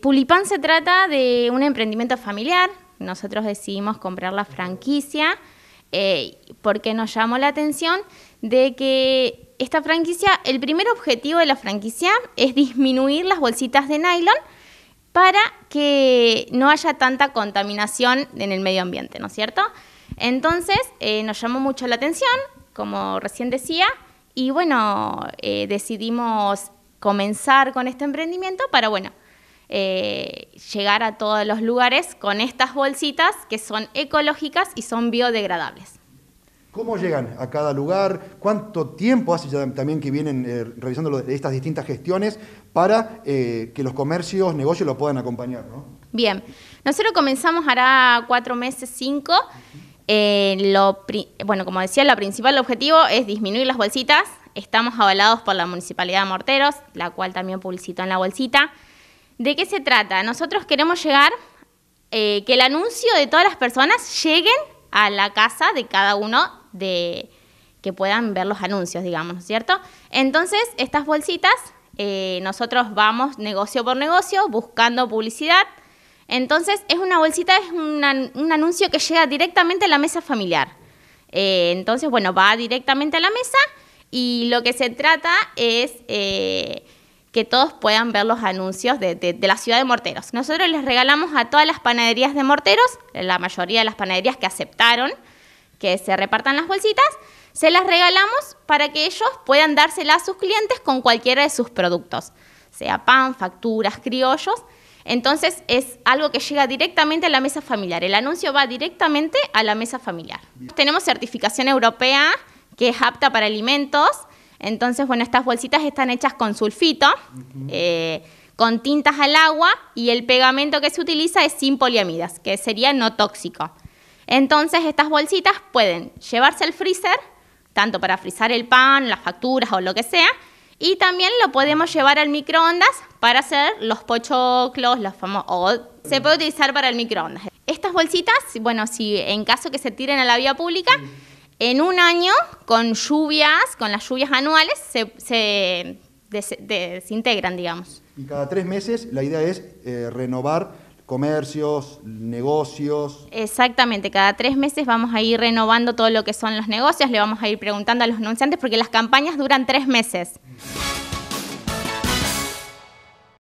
Pulipán se trata de un emprendimiento familiar. Nosotros decidimos comprar la franquicia eh, porque nos llamó la atención de que esta franquicia, el primer objetivo de la franquicia es disminuir las bolsitas de nylon para que no haya tanta contaminación en el medio ambiente, ¿no es cierto? Entonces eh, nos llamó mucho la atención, como recién decía, y bueno, eh, decidimos comenzar con este emprendimiento para, bueno, eh, llegar a todos los lugares con estas bolsitas que son ecológicas y son biodegradables. ¿Cómo llegan a cada lugar? ¿Cuánto tiempo hace ya también que vienen eh, revisando estas distintas gestiones para eh, que los comercios, negocios lo puedan acompañar? ¿no? Bien, nosotros comenzamos hará cuatro meses, cinco. bueno, como decía, el principal objetivo es disminuir las bolsitas. Estamos avalados por la Municipalidad de Morteros, la cual también publicitó en la bolsita. ¿De qué se trata? Nosotros queremos llegar, eh, que el anuncio de todas las personas lleguen a la casa de cada uno de que puedan ver los anuncios, digamos, ¿no es cierto? Entonces, estas bolsitas, eh, nosotros vamos negocio por negocio buscando publicidad. Entonces, es una bolsita, es un anuncio que llega directamente a la mesa familiar. Eh, entonces, bueno, va directamente a la mesa y lo que se trata es que todos puedan ver los anuncios de, la ciudad de Morteros. Nosotros les regalamos a todas las panaderías de Morteros, la mayoría de las panaderías que aceptaron que se repartan las bolsitas, se las regalamos para que ellos puedan dárselas a sus clientes con cualquiera de sus productos, sea pan, facturas, criollos. Entonces es algo que llega directamente a la mesa familiar. El anuncio va directamente a la mesa familiar. Tenemos certificación europea que es apta para alimentos entonces, bueno, estas bolsitas están hechas con sulfito, eh, con tintas al agua y el pegamento que se utiliza es sin poliamidas, que sería no tóxico. Entonces, estas bolsitas pueden llevarse al freezer, tanto para frizar el pan, las facturas o lo que sea, y también lo podemos llevar al microondas para hacer los pochoclos, los famosos, se puede utilizar para el microondas. Estas bolsitas, bueno, si en caso que se tiren a la vía pública, en un año, con lluvias, con las lluvias anuales, se, desintegran, digamos. Y cada tres meses la idea es eh, renovar comercios, negocios. Exactamente, cada tres meses vamos a ir renovando todo lo que son los negocios, le vamos a ir preguntando a los anunciantes porque las campañas duran tres meses.